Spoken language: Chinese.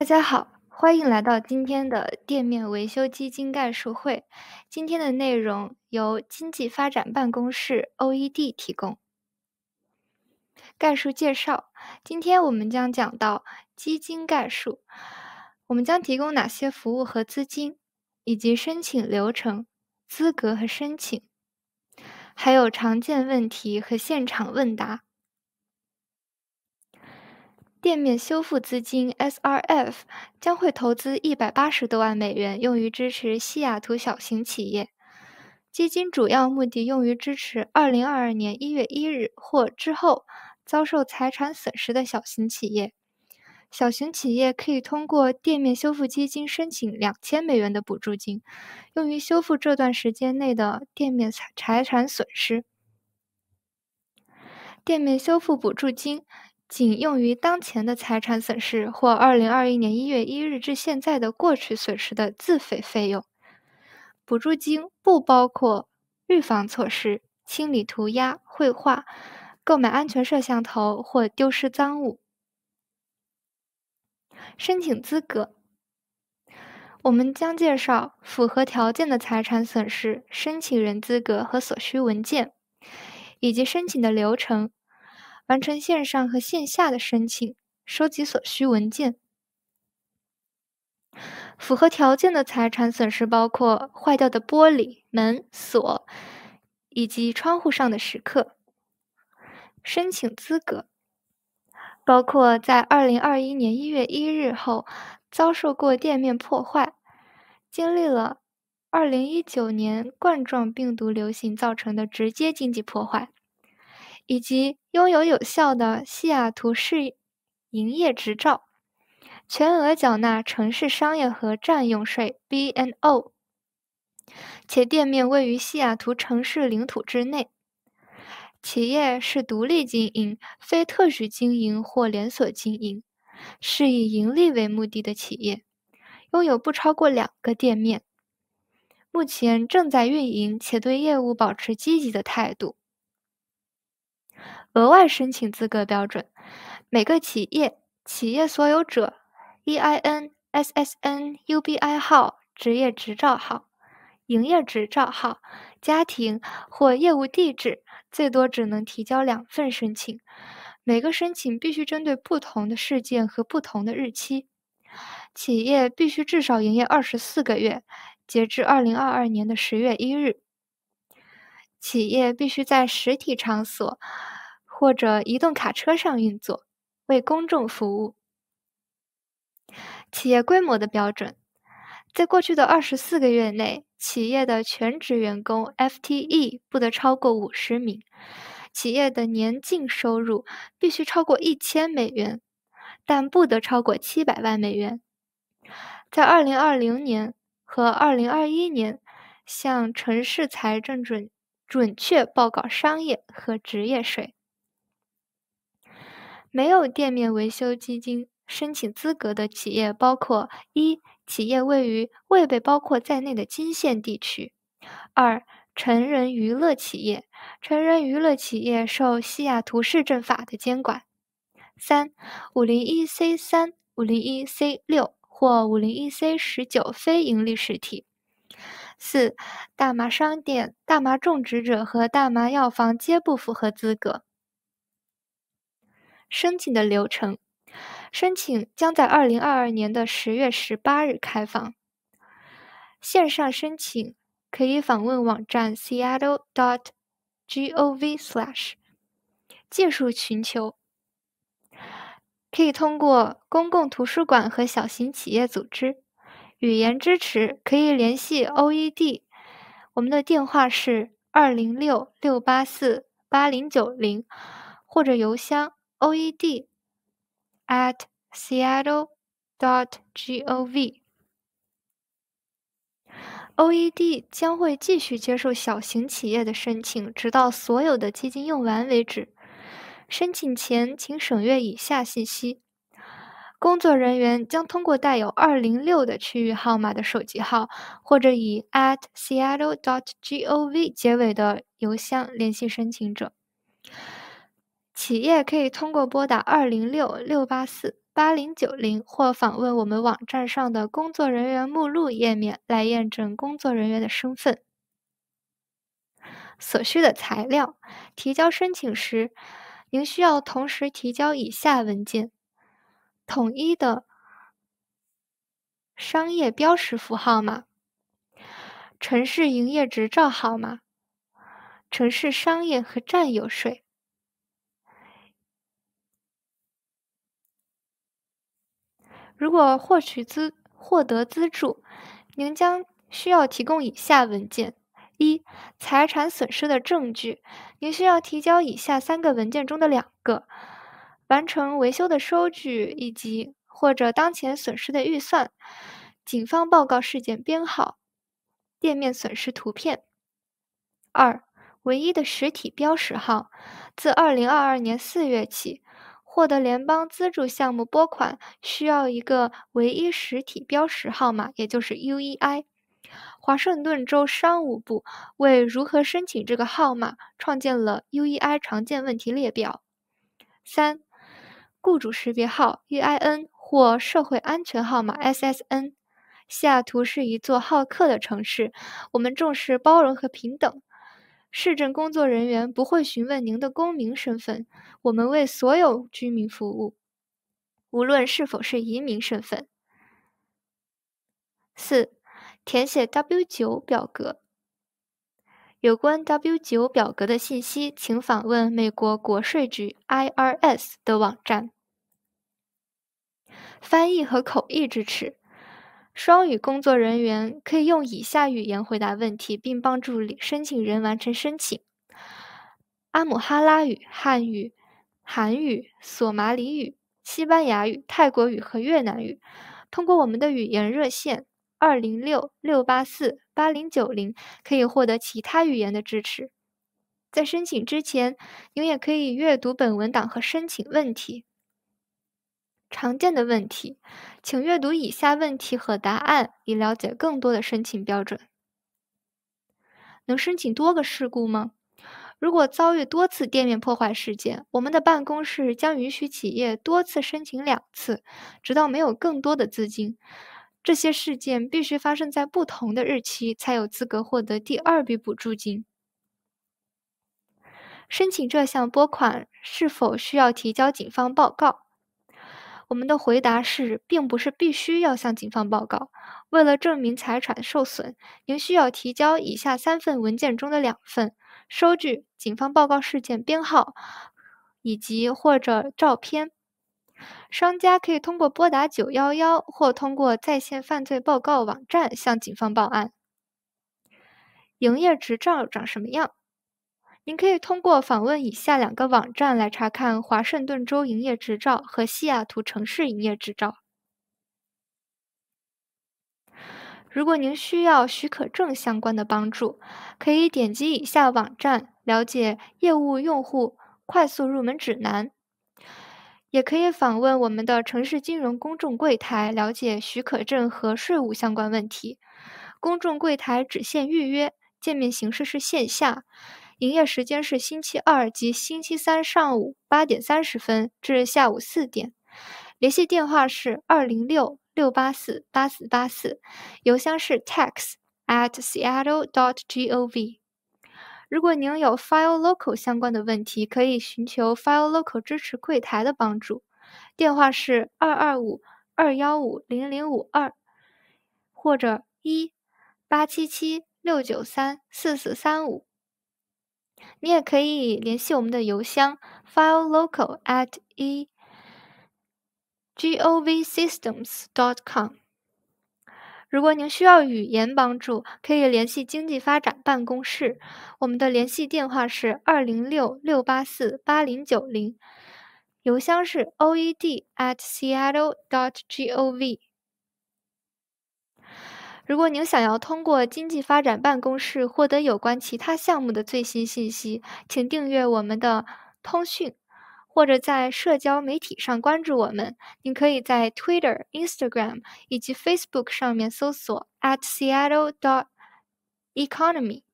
大家好，欢迎来到今天的店面维修基金概述会。今天的内容由经济发展办公室 （OED） 提供概述介绍。今天我们将讲到基金概述，我们将提供哪些服务和资金，以及申请流程、资格和申请，还有常见问题和现场问答。店面修复资金 （SRF） 将会投资一百八十多万美元，用于支持西雅图小型企业。基金主要目的用于支持2022年1月1日或之后遭受财产损失的小型企业。小型企业可以通过店面修复基金申请两千美元的补助金，用于修复这段时间内的店面财财产损失。店面修复补助金。仅用于当前的财产损失或2021年1月1日至现在的过去损失的自费费用补助金不包括预防措施、清理涂鸦、绘画、购买安全摄像头或丢失赃物。申请资格，我们将介绍符合条件的财产损失申请人资格和所需文件，以及申请的流程。完成线上和线下的申请，收集所需文件。符合条件的财产损失包括坏掉的玻璃、门锁以及窗户上的石刻。申请资格包括在二零二一年一月一日后遭受过店面破坏，经历了二零一九年冠状病毒流行造成的直接经济破坏。以及拥有有效的西雅图市营业执照，全额缴纳城市商业和占用税 （BNO），且店面位于西雅图城市领土之内。企业是独立经营、非特许经营或连锁经营，是以盈利为目的的企业，拥有不超过两个店面，目前正在运营，且对业务保持积极的态度。额外申请资格标准：每个企业、企业所有者 （EIN、SSN、UBI 号、职业执照号、营业执照号、家庭或业务地址）最多只能提交两份申请。每个申请必须针对不同的事件和不同的日期。企业必须至少营业二十四个月，截至二零二二年的十月一日。企业必须在实体场所。或者移动卡车上运作，为公众服务。企业规模的标准，在过去的二十四个月内，企业的全职员工 （FTE） 不得超过五十名，企业的年净收入必须超过一千美元，但不得超过七百万美元。在二零二零年和二零二一年，向城市财政准准确报告商业和职业税。没有店面维修基金申请资格的企业包括：一、企业位于未被包括在内的金县地区；二、成人娱乐企业；成人娱乐企业受西雅图市政法的监管；三、五零一 C 三、五零一 C 六或五零一 C 十九非盈利实体；四大麻商店、大麻种植者和大麻药房皆不符合资格。申请的流程，申请将在二零二二年的十月十八日开放。线上申请可以访问网站 seattle.dot.gov/slash。技术寻求可以通过公共图书馆和小型企业组织。语言支持可以联系 OED，我们的电话是二零六六八四八零九零，或者邮箱。OED at seattle dot gov。OED 将会继续接受小型企业的申请，直到所有的基金用完为止。申请前，请审阅以下信息。工作人员将通过带有206的区域号码的手机号，或者以 at seattle dot gov 结尾的邮箱联系申请者。企业可以通过拨打二零六六八四八零九零或访问我们网站上的工作人员目录页面来验证工作人员的身份。所需的材料：提交申请时，您需要同时提交以下文件：统一的商业标识符号码、城市营业执照号码、城市商业和占有税。如果获取资获得资助，您将需要提供以下文件：一、财产损失的证据，您需要提交以下三个文件中的两个：完成维修的收据以及或者当前损失的预算、警方报告事件编号、店面损失图片。二、唯一的实体标识号，自2022年4月起。获得联邦资助项目拨款需要一个唯一实体标识号码，也就是 UEI。华盛顿州商务部为如何申请这个号码创建了 UEI 常见问题列表。三，雇主识别号 EIN 或社会安全号码 SSN。西雅图是一座好客的城市，我们重视包容和平等。市政工作人员不会询问您的公民身份。我们为所有居民服务，无论是否是移民身份。四、填写 W 九表格。有关 W 九表格的信息，请访问美国国税局 IRS 的网站。翻译和口译支持。双语工作人员可以用以下语言回答问题，并帮助申请人完成申请：阿姆哈拉语、汉语、韩语、索马里语、西班牙语、泰国语和越南语。通过我们的语言热线2066848090，可以获得其他语言的支持。在申请之前，您也可以阅读本文档和申请问题。常见的问题，请阅读以下问题和答案，以了解更多的申请标准。能申请多个事故吗？如果遭遇多次店面破坏事件，我们的办公室将允许企业多次申请两次，直到没有更多的资金。这些事件必须发生在不同的日期，才有资格获得第二笔补助金。申请这项拨款是否需要提交警方报告？我们的回答是，并不是必须要向警方报告。为了证明财产受损，您需要提交以下三份文件中的两份：收据、警方报告事件编号，以及或者照片。商家可以通过拨打911或通过在线犯罪报告网站向警方报案。营业执照长什么样？您可以通过访问以下两个网站来查看华盛顿州营业执照和西雅图城市营业执照。如果您需要许可证相关的帮助，可以点击以下网站了解业务用户快速入门指南，也可以访问我们的城市金融公众柜台了解许可证和税务相关问题。公众柜台只限预约，见面形式是线下。营业时间是星期二及星期三上午八点三十分至下午四点。联系电话是二零六六八四八四八四，邮箱是 tax@seattle.gov dot。如果您有 File Local 相关的问题，可以寻求 File Local 支持柜台的帮助。电话是二二五二幺五零零五二或者一八七七六九三四四三五。你也可以联系我们的邮箱 filelocal@e.govsystems.com at dot。如果您需要语言帮助，可以联系经济发展办公室。我们的联系电话是二零六六八四八零九零，邮箱是 oed@seattle.gov at。如果您想要通过经济发展办公室获得有关其他项目的最新信息，请订阅我们的通讯，或者在社交媒体上关注我们。您可以在 Twitter、Instagram 以及 Facebook 上面搜索 at @Seattle.Economy dot。